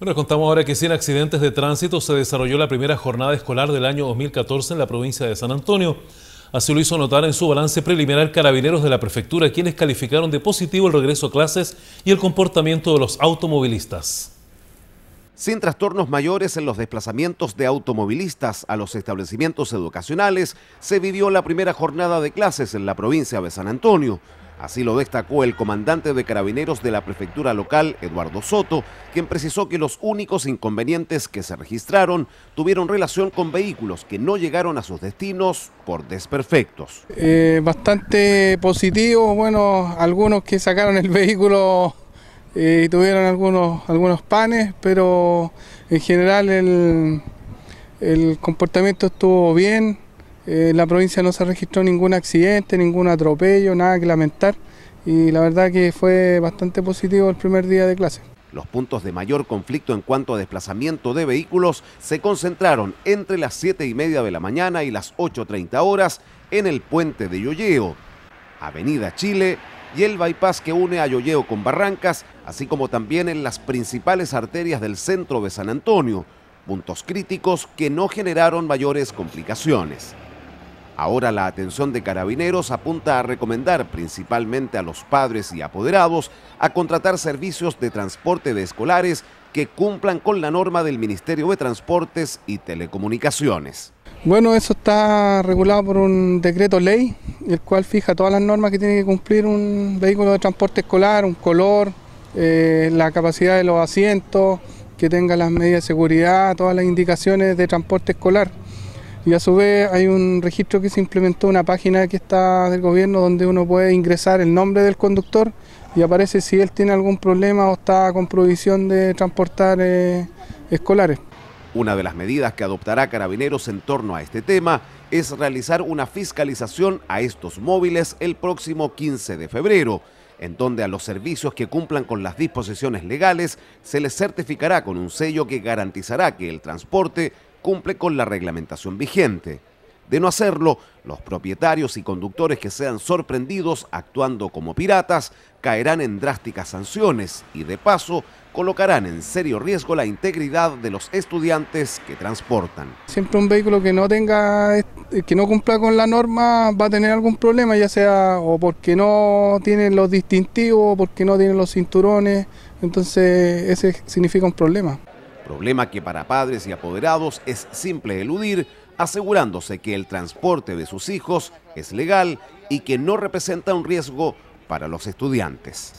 Bueno, contamos ahora que sin accidentes de tránsito se desarrolló la primera jornada escolar del año 2014 en la provincia de San Antonio. Así lo hizo notar en su balance preliminar Carabineros de la Prefectura, quienes calificaron de positivo el regreso a clases y el comportamiento de los automovilistas. Sin trastornos mayores en los desplazamientos de automovilistas a los establecimientos educacionales, se vivió la primera jornada de clases en la provincia de San Antonio. Así lo destacó el comandante de carabineros de la prefectura local, Eduardo Soto, quien precisó que los únicos inconvenientes que se registraron tuvieron relación con vehículos que no llegaron a sus destinos por desperfectos. Eh, bastante positivo, bueno, algunos que sacaron el vehículo eh, tuvieron algunos, algunos panes, pero en general el, el comportamiento estuvo bien en eh, la provincia no se registró ningún accidente, ningún atropello, nada que lamentar y la verdad que fue bastante positivo el primer día de clase. Los puntos de mayor conflicto en cuanto a desplazamiento de vehículos se concentraron entre las 7 y media de la mañana y las 8.30 horas en el puente de Yoyeo, Avenida Chile y el bypass que une a Yoyeo con Barrancas, así como también en las principales arterias del centro de San Antonio, puntos críticos que no generaron mayores complicaciones. Ahora la atención de carabineros apunta a recomendar principalmente a los padres y apoderados a contratar servicios de transporte de escolares que cumplan con la norma del Ministerio de Transportes y Telecomunicaciones. Bueno, eso está regulado por un decreto ley, el cual fija todas las normas que tiene que cumplir un vehículo de transporte escolar, un color, eh, la capacidad de los asientos, que tenga las medidas de seguridad, todas las indicaciones de transporte escolar y a su vez hay un registro que se implementó, una página que está del gobierno donde uno puede ingresar el nombre del conductor y aparece si él tiene algún problema o está con prohibición de transportar eh, escolares. Una de las medidas que adoptará Carabineros en torno a este tema es realizar una fiscalización a estos móviles el próximo 15 de febrero, en donde a los servicios que cumplan con las disposiciones legales se les certificará con un sello que garantizará que el transporte cumple con la reglamentación vigente. De no hacerlo, los propietarios y conductores que sean sorprendidos actuando como piratas caerán en drásticas sanciones y de paso colocarán en serio riesgo la integridad de los estudiantes que transportan. Siempre un vehículo que no tenga que no cumpla con la norma va a tener algún problema, ya sea o porque no tienen los distintivos, porque no tienen los cinturones, entonces ese significa un problema problema que para padres y apoderados es simple eludir, asegurándose que el transporte de sus hijos es legal y que no representa un riesgo para los estudiantes.